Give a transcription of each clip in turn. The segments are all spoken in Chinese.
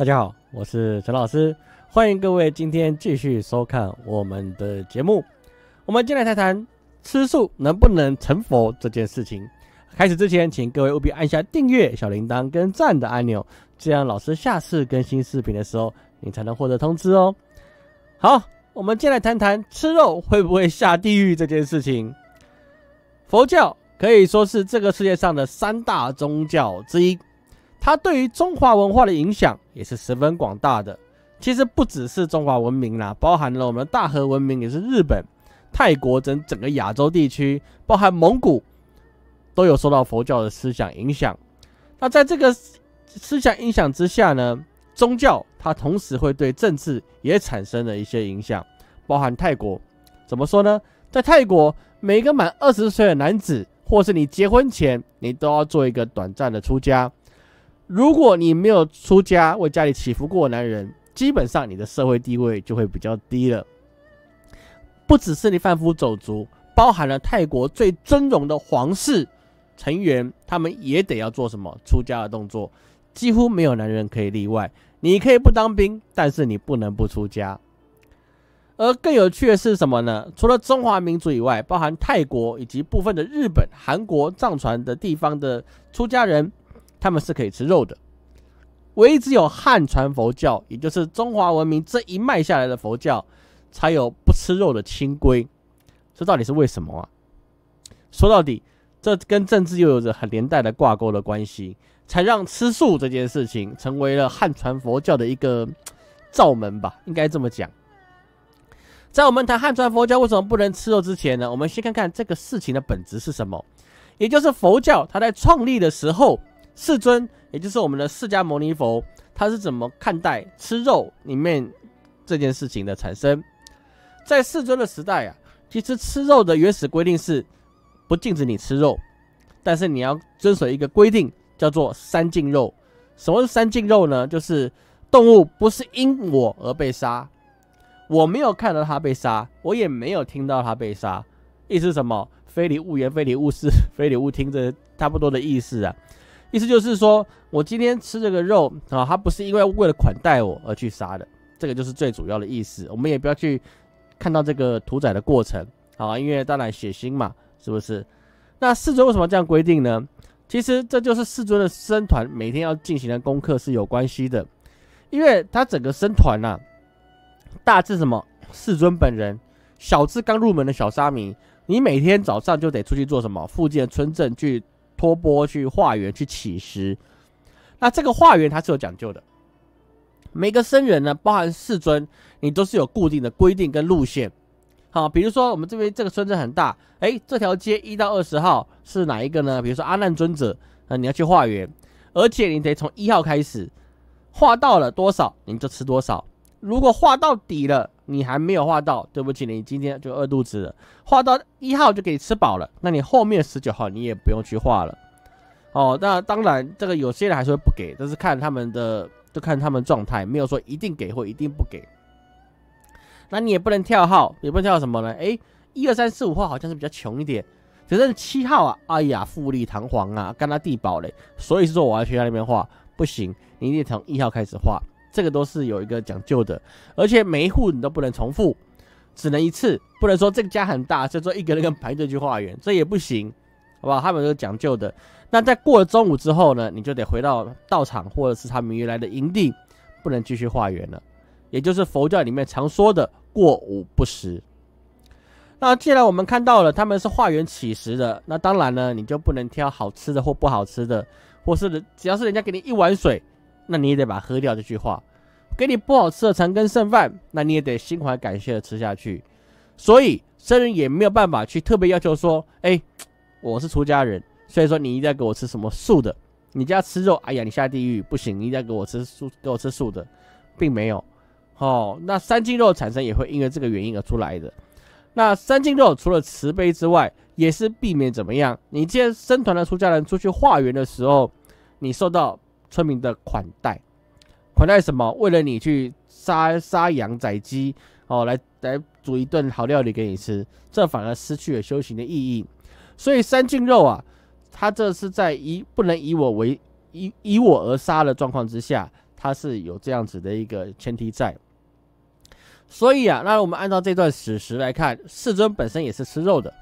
大家好，我是陈老师，欢迎各位今天继续收看我们的节目。我们先来谈谈吃素能不能成佛这件事情。开始之前，请各位务必按下订阅、小铃铛跟赞的按钮，这样老师下次更新视频的时候，你才能获得通知哦。好，我们先来谈谈吃肉会不会下地狱这件事情。佛教可以说是这个世界上的三大宗教之一。它对于中华文化的影响也是十分广大的。其实不只是中华文明啦，包含了我们大和文明，也是日本、泰国等整个亚洲地区，包含蒙古，都有受到佛教的思想影响。那在这个思想影响之下呢，宗教它同时会对政治也产生了一些影响。包含泰国，怎么说呢？在泰国，每个满二十岁的男子，或是你结婚前，你都要做一个短暂的出家。如果你没有出家为家里祈福过，男人基本上你的社会地位就会比较低了。不只是你贩夫走卒，包含了泰国最尊荣的皇室成员，他们也得要做什么出家的动作，几乎没有男人可以例外。你可以不当兵，但是你不能不出家。而更有趣的是什么呢？除了中华民族以外，包含泰国以及部分的日本、韩国、藏传的地方的出家人。他们是可以吃肉的，唯一只有汉传佛教，也就是中华文明这一脉下来的佛教，才有不吃肉的清规。这到底是为什么啊？说到底，这跟政治又有着很连带的挂钩的关系，才让吃素这件事情成为了汉传佛教的一个罩门吧，应该这么讲。在我们谈汉传佛教为什么不能吃肉之前呢，我们先看看这个事情的本质是什么，也就是佛教它在创立的时候。世尊，也就是我们的释迦牟尼佛，他是怎么看待吃肉里面这件事情的产生？在世尊的时代啊，其实吃肉的原始规定是不禁止你吃肉，但是你要遵守一个规定，叫做三净肉。什么是三净肉呢？就是动物不是因我而被杀，我没有看到它被杀，我也没有听到它被杀，意思什么？非礼勿言，非礼勿视，非礼勿听，这差不多的意思啊。意思就是说，我今天吃这个肉啊，他不是因为为了款待我而去杀的，这个就是最主要的意思。我们也不要去看到这个屠宰的过程，啊，因为当然血腥嘛，是不是？那世尊为什么这样规定呢？其实这就是世尊的僧团每天要进行的功课是有关系的，因为他整个僧团啊，大致什么，世尊本人，小至刚入门的小沙弥，你每天早上就得出去做什么？附近的村镇去。托钵去化缘去乞食，那这个化缘它是有讲究的。每个僧人呢，包含世尊，你都是有固定的规定跟路线。好，比如说我们这边这个村子很大，哎，这条街一到二十号是哪一个呢？比如说阿难尊者，呃，你要去化缘，而且你得从一号开始化到了多少，你就吃多少。如果画到底了，你还没有画到，对不起你，今天就饿肚子了。画到一号就给你吃饱了，那你后面十九号你也不用去画了。哦，那当然，这个有些人还说不给，但是看他们的，就看他们状态，没有说一定给或一定不给。那你也不能跳号，也不能跳什么呢？哎，一二三四五号好像是比较穷一点，只是七号啊，哎呀，富丽堂皇啊，干他地堡嘞。所以是说我要去他那边画不行，你一定从一号开始画。这个都是有一个讲究的，而且每一户你都不能重复，只能一次，不能说这个家很大，所以说一个人跟排队去化缘，这也不行，好不好？他们都讲究的。那在过了中午之后呢，你就得回到道场或者是他们原来的营地，不能继续化缘了，也就是佛教里面常说的过午不食。那既然我们看到了他们是化缘起食的，那当然呢，你就不能挑好吃的或不好吃的，或是只要是人家给你一碗水。那你也得把喝掉这句话，给你不好吃的残羹剩饭，那你也得心怀感谢的吃下去。所以僧人也没有办法去特别要求说，哎，我是出家人，所以说你一定要给我吃什么素的，你家吃肉。哎呀，你下地狱不行，你一定要给我吃素，给我吃素的，并没有。哦，那三斤肉产生也会因为这个原因而出来的。那三斤肉除了慈悲之外，也是避免怎么样？你既然僧团的出家人出去化缘的时候，你受到。村民的款待，款待什么？为了你去杀杀羊宰鸡哦，来来煮一顿好料理给你吃，这反而失去了修行的意义。所以三净肉啊，他这是在以不能以我为以以我而杀的状况之下，他是有这样子的一个前提在。所以啊，那我们按照这段史实来看，世尊本身也是吃肉的。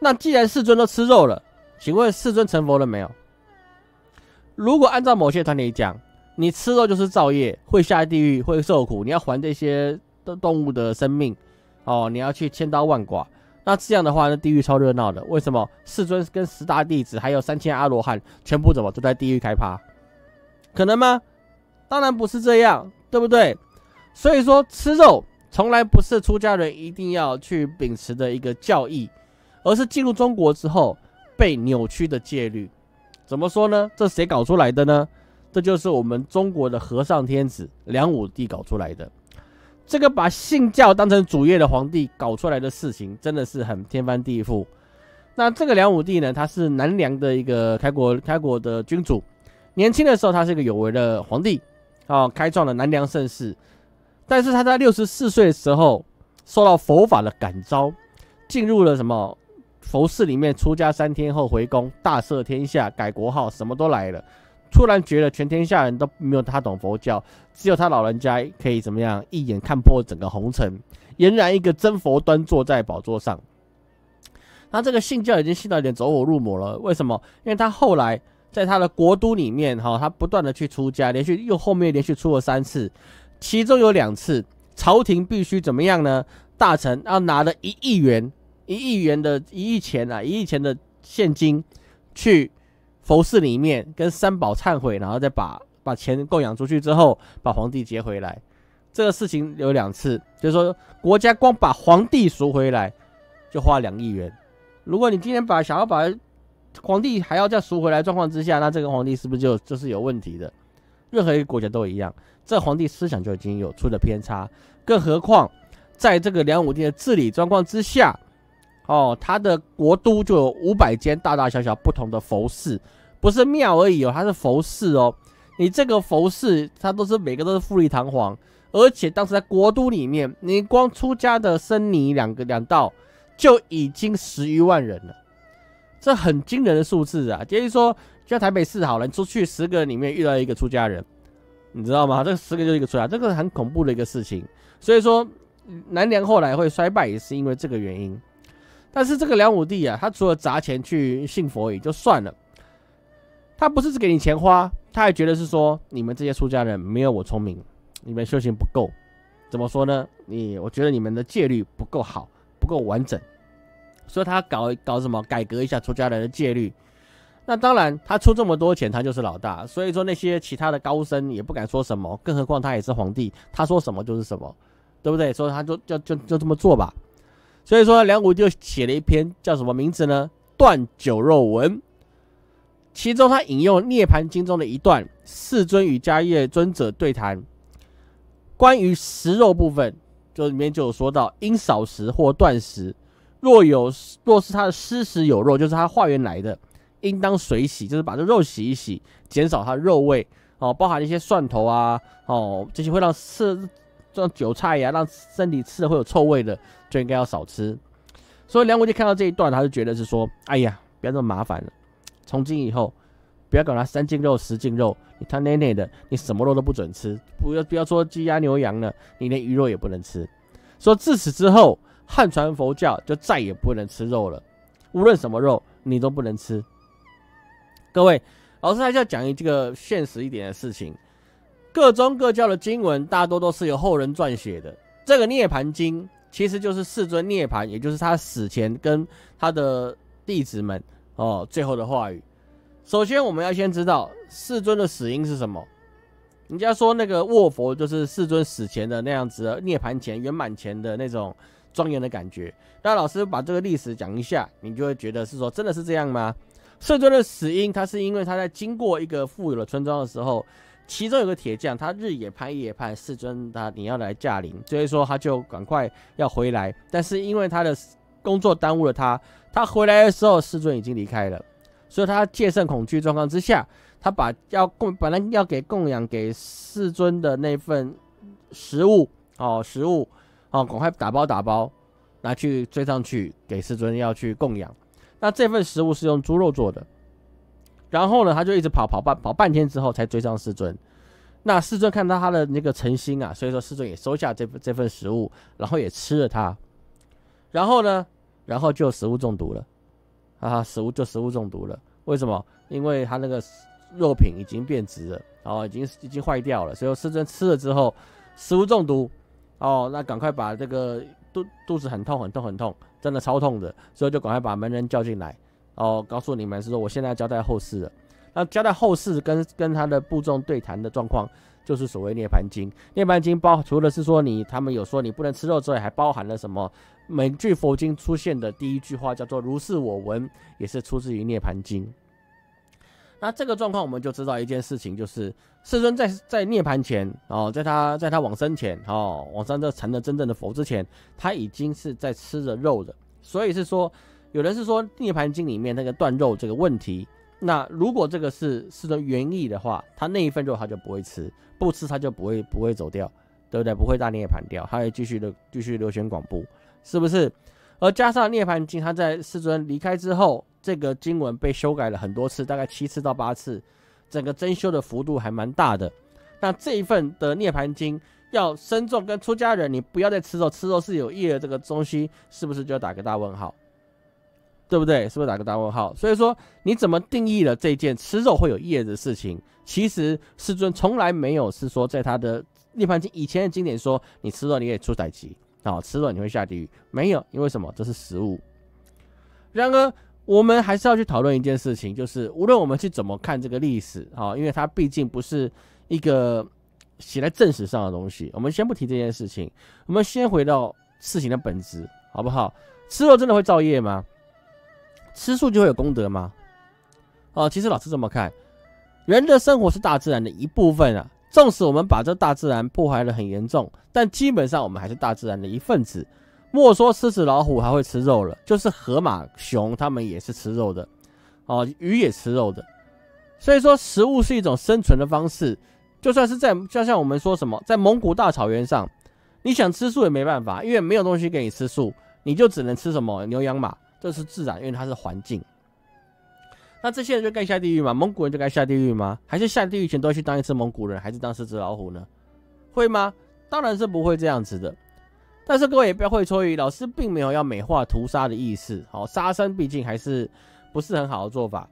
那既然世尊都吃肉了，请问世尊成佛了没有？如果按照某些团体讲，你吃肉就是造业，会下地狱，会受苦，你要还这些的动物的生命，哦，你要去千刀万剐，那这样的话，那地狱超热闹的。为什么世尊跟十大弟子还有三千阿罗汉，全部怎么都在地狱开趴？可能吗？当然不是这样，对不对？所以说，吃肉从来不是出家人一定要去秉持的一个教义，而是进入中国之后被扭曲的戒律。怎么说呢？这谁搞出来的呢？这就是我们中国的和尚天子梁武帝搞出来的。这个把信教当成主业的皇帝搞出来的事情，真的是很天翻地覆。那这个梁武帝呢，他是南梁的一个开国开国的君主。年轻的时候，他是一个有为的皇帝啊，开创了南梁盛世。但是他在六十四岁的时候，受到佛法的感召，进入了什么？佛寺里面出家三天后回宫，大赦天下，改国号，什么都来了。突然觉得全天下人都没有他懂佛教，只有他老人家可以怎么样，一眼看破整个红尘，俨然一个真佛端坐在宝座上。那这个信教已经信到有点走火入魔了。为什么？因为他后来在他的国都里面，哈，他不断的去出家，连续又后面连续出了三次，其中有两次朝廷必须怎么样呢？大臣要拿了一亿元。一亿元的一亿钱啊，一亿钱的现金，去佛寺里面跟三宝忏悔，然后再把把钱供养出去之后，把皇帝接回来。这个事情有两次，就是说国家光把皇帝赎回来就花两亿元。如果你今天把想要把皇帝还要再赎回来状况之下，那这个皇帝是不是就就是有问题的？任何一个国家都一样，这皇帝思想就已经有出了偏差。更何况在这个梁武帝的治理状况之下。哦，它的国都就有五百间大大小小不同的佛寺，不是庙而已哦，它是佛寺哦。你这个佛寺，它都是每个都是富丽堂皇，而且当时在国都里面，你光出家的僧尼两个两道就已经十余万人了，这很惊人的数字啊！就是说，像台北市好了，你出去十个人里面遇到一个出家人，你知道吗？这十个就一个出家，这个很恐怖的一个事情。所以说，南梁后来会衰败也是因为这个原因。但是这个梁武帝啊，他除了砸钱去信佛语就算了，他不是只给你钱花，他还觉得是说你们这些出家人没有我聪明，你们修行不够，怎么说呢？你我觉得你们的戒律不够好，不够完整，所以他搞搞什么改革一下出家人的戒律。那当然，他出这么多钱，他就是老大，所以说那些其他的高僧也不敢说什么，更何况他也是皇帝，他说什么就是什么，对不对？所以他就就就就这么做吧。所以说，梁武就写了一篇叫什么名字呢？《断酒肉文》。其中他引用《涅槃经》中的一段，世尊与迦叶尊者对谈，关于食肉部分，就里面就有说到，应少食或断食。若有若是他的吃食有肉，就是他化缘来的，应当水洗，就是把这肉洗一洗，减少它肉味。哦，包含一些蒜头啊，哦，这些会让吃让韭菜呀，让身体吃的会有臭味的。就应该要少吃，所以梁国帝看到这一段，他就觉得是说：“哎呀，不要这么麻烦了，从今以后，不要管他三斤肉、十斤肉，你他奶奶的，你什么肉都不准吃，不要不要说鸡鸭牛羊了，你连鱼肉也不能吃。说自此之后，汉传佛教就再也不能吃肉了，无论什么肉你都不能吃。”各位，老师还是要讲一这个现实一点的事情，各宗各教的经文大多都是由后人撰写的，这个《涅盘经》。其实就是世尊涅槃，也就是他死前跟他的弟子们哦最后的话语。首先，我们要先知道世尊的死因是什么。人家说那个卧佛就是世尊死前的那样子，涅槃前、圆满前的那种庄严的感觉。那老师把这个历史讲一下，你就会觉得是说真的是这样吗？世尊的死因，他是因为他在经过一个富有的村庄的时候。其中有个铁匠，他日也盼夜也盼，世尊他你要来驾临，所以说他就赶快要回来。但是因为他的工作耽误了他，他回来的时候世尊已经离开了，所以他戒慎恐惧状况之下，他把要供本来要给供养给世尊的那份食物哦，食物哦，赶快打包打包，拿去追上去给世尊要去供养。那这份食物是用猪肉做的。然后呢，他就一直跑跑半跑半天之后才追上师尊。那师尊看到他的那个诚心啊，所以说师尊也收下这这份食物，然后也吃了它。然后呢，然后就食物中毒了啊！食物就食物中毒了。为什么？因为他那个肉品已经变质了，然后已经已经坏掉了。所以师尊吃了之后食物中毒哦，那赶快把这个肚肚子很痛很痛很痛，真的超痛的。所以就赶快把门人叫进来。哦，告诉你们是说，我现在交代后事了。那交代后事跟跟他的部众对谈的状况，就是所谓《涅槃经》。《涅槃经》包除了是说你他们有说你不能吃肉之外，还包含了什么？每句佛经出现的第一句话叫做“如是我闻”，也是出自于《涅槃经》。那这个状况，我们就知道一件事情，就是世尊在在涅槃前哦，在他在他往生前哦，往生这成了真正的佛之前，他已经是在吃着肉的。所以是说。有人是说《涅盘经》里面那个断肉这个问题，那如果这个是师尊原意的话，他那一份肉他就不会吃，不吃他就不会不会走掉，对不对？不会大涅盘掉，他会继续的继续流衍广布，是不是？而加上《涅盘经》，他在师尊离开之后，这个经文被修改了很多次，大概七次到八次，整个增修的幅度还蛮大的。那这一份的《涅盘经》要僧众跟出家人，你不要再吃肉，吃肉是有业的这个东西，是不是就要打个大问号？对不对？是不是打个大问号？所以说你怎么定义了这件吃肉会有业的事情？其实师尊从来没有是说在他的涅盘经以前的经典说你吃肉你可以出彩级啊，吃肉你会下地狱没有？因为什么？这是食物。然而我们还是要去讨论一件事情，就是无论我们去怎么看这个历史啊，因为它毕竟不是一个写在正史上的东西。我们先不提这件事情，我们先回到事情的本质，好不好？吃肉真的会造业吗？吃素就会有功德吗？哦，其实老师这么看，人的生活是大自然的一部分啊。纵使我们把这大自然破坏的很严重，但基本上我们还是大自然的一份子。莫说狮子老虎还会吃肉了，就是河马、熊他们也是吃肉的。哦，鱼也吃肉的。所以说，食物是一种生存的方式。就算是在，就像我们说什么，在蒙古大草原上，你想吃素也没办法，因为没有东西给你吃素，你就只能吃什么牛羊马。这是自然，因为它是环境。那这些人就该下地狱吗？蒙古人就该下地狱吗？还是下地狱前都要去当一次蒙古人，还是当狮只老虎呢？会吗？当然是不会这样子的。但是各位也不要会错意，老师并没有要美化屠杀的意思。好，杀生毕竟还是不是很好的做法。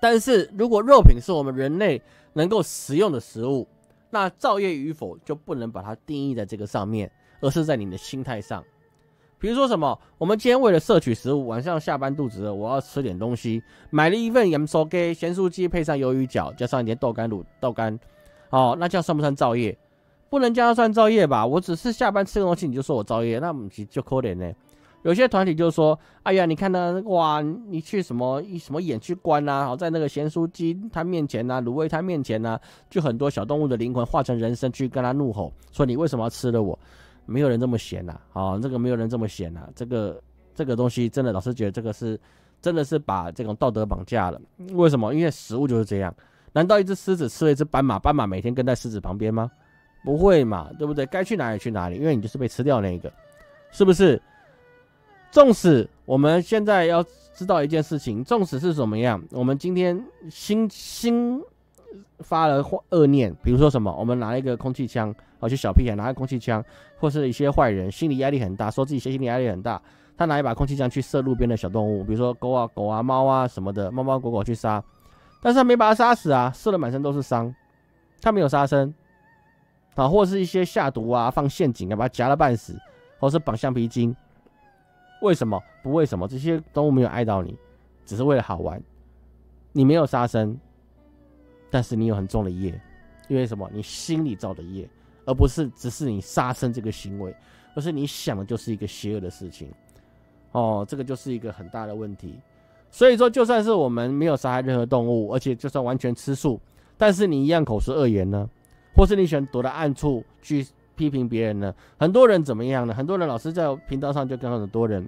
但是如果肉品是我们人类能够食用的食物，那造业与否就不能把它定义在这个上面，而是在你的心态上。比如说什么，我们今天为了摄取食物，晚上下班肚子，我要吃点东西，买了一份盐酥鸡，咸酥鸡配上鱿鱼脚，加上一点豆干卤豆干。哦，那样算不算造业？不能这样算造业吧？我只是下班吃个东西，你就说我造业，那我们就可怜呢。有些团体就说，哎呀，你看呢，哇，你去什么一什么眼去关呐，好在那个咸酥鸡它面前呐，卤味它面前呐，就很多小动物的灵魂化成人身去跟他怒吼，说你为什么要吃了我？没有人这么闲呐，啊，这个没有人这么闲呐，这个这个东西真的，老师觉得这个是真的是把这种道德绑架了。为什么？因为食物就是这样，难道一只狮子吃了一只斑马，斑马每天跟在狮子旁边吗？不会嘛，对不对？该去哪里去哪里，因为你就是被吃掉那一个，是不是？纵使我们现在要知道一件事情，纵使是什么样，我们今天心心。发了恶恶念，比如说什么，我们拿一个空气枪，而且小屁孩拿个空气枪，或是一些坏人心理压力很大，说自己心理压力很大，他拿一把空气枪去射路边的小动物，比如说狗啊、狗啊、猫啊什么的，猫猫狗狗去杀，但是他没把它杀死啊，射了满身都是伤，他没有杀生啊，或是一些下毒啊、放陷阱啊，把它夹了半死，或是绑橡皮筋，为什么不为什么这些动物没有爱到你，只是为了好玩，你没有杀生。但是你有很重的业，因为什么？你心里造的业，而不是只是你杀生这个行为，而是你想的就是一个邪恶的事情，哦，这个就是一个很大的问题。所以说，就算是我们没有杀害任何动物，而且就算完全吃素，但是你一样口舌恶言呢，或是你喜欢躲在暗处去批评别人呢？很多人怎么样呢？很多人老是在频道上就跟很多人。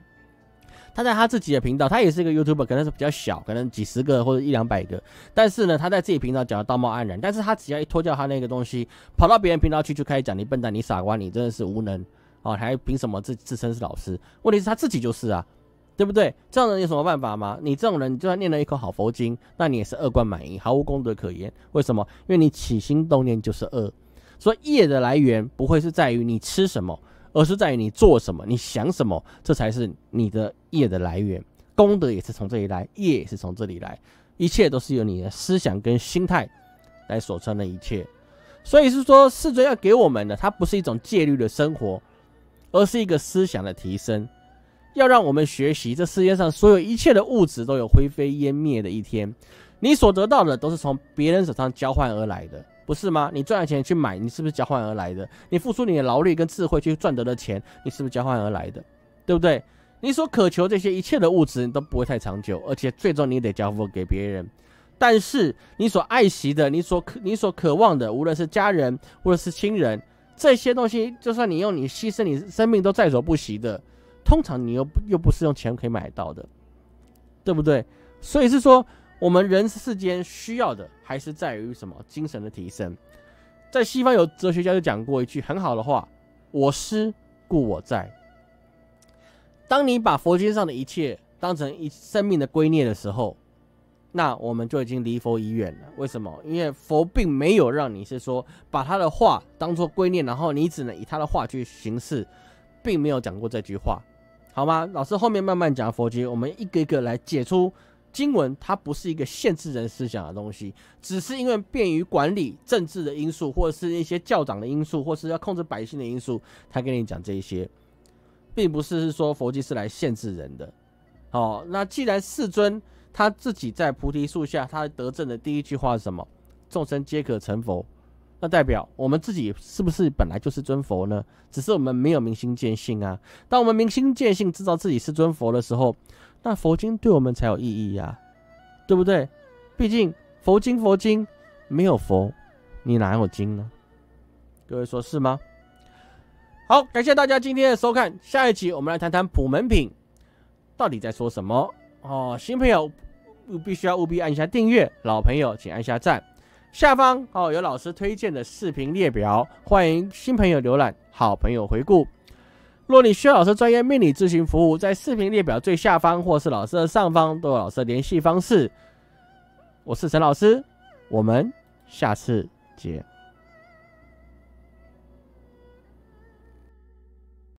他在他自己的频道，他也是一个 YouTuber，可能是比较小，可能几十个或者一两百个。但是呢，他在自己频道讲的道貌岸然，但是他只要一脱掉他那个东西，跑到别人频道去，就开始讲你笨蛋，你傻瓜，你真的是无能啊！还凭什么自自称是老师？问题是他自己就是啊，对不对？这样人有什么办法吗？你这种人，就算念了一口好佛经，那你也是恶贯满盈，毫无功德可言。为什么？因为你起心动念就是恶，所以业的来源不会是在于你吃什么。而是在于你做什么，你想什么，这才是你的业的来源，功德也是从这里来，业也是从这里来，一切都是由你的思想跟心态来所成的一切。所以是说，世尊要给我们的，它不是一种戒律的生活，而是一个思想的提升，要让我们学习，这世界上所有一切的物质都有灰飞烟灭的一天，你所得到的都是从别人手上交换而来的。不是吗？你赚的钱去买，你是不是交换而来的？你付出你的劳力跟智慧去赚得的钱，你是不是交换而来的？对不对？你所渴求这些一切的物质，你都不会太长久，而且最终你得交付给别人。但是你所爱惜的，你所渴你所渴望的，无论是家人或者是亲人，这些东西，就算你用你牺牲你生命都在所不惜的，通常你又又不是用钱可以买到的，对不对？所以是说。我们人世间需要的还是在于什么？精神的提升。在西方有哲学家就讲过一句很好的话：“我师故我在。”当你把佛经上的一切当成一生命的归念的时候，那我们就已经离佛已远了。为什么？因为佛并没有让你是说把他的话当做归念，然后你只能以他的话去行事，并没有讲过这句话，好吗？老师后面慢慢讲佛经，我们一个一个来解出。经文它不是一个限制人思想的东西，只是因为便于管理政治的因素，或者是一些教长的因素，或是要控制百姓的因素，他跟你讲这一些，并不是说佛经是来限制人的。好，那既然世尊他自己在菩提树下他得证的第一句话是什么？众生皆可成佛。那代表我们自己是不是本来就是尊佛呢？只是我们没有明心见性啊。当我们明心见性，知道自己是尊佛的时候。那佛经对我们才有意义呀，对不对？毕竟佛经佛经没有佛，你哪有经呢？各位说是吗？好，感谢大家今天的收看，下一期我们来谈谈普门品到底在说什么哦。新朋友必须要务必按下订阅，老朋友请按下赞。下方哦有老师推荐的视频列表，欢迎新朋友浏览，好朋友回顾。若你需要老师专业命理咨询服务，在视频列表最下方或是老师的上方都有老师的联系方式。我是陈老师，我们下次见。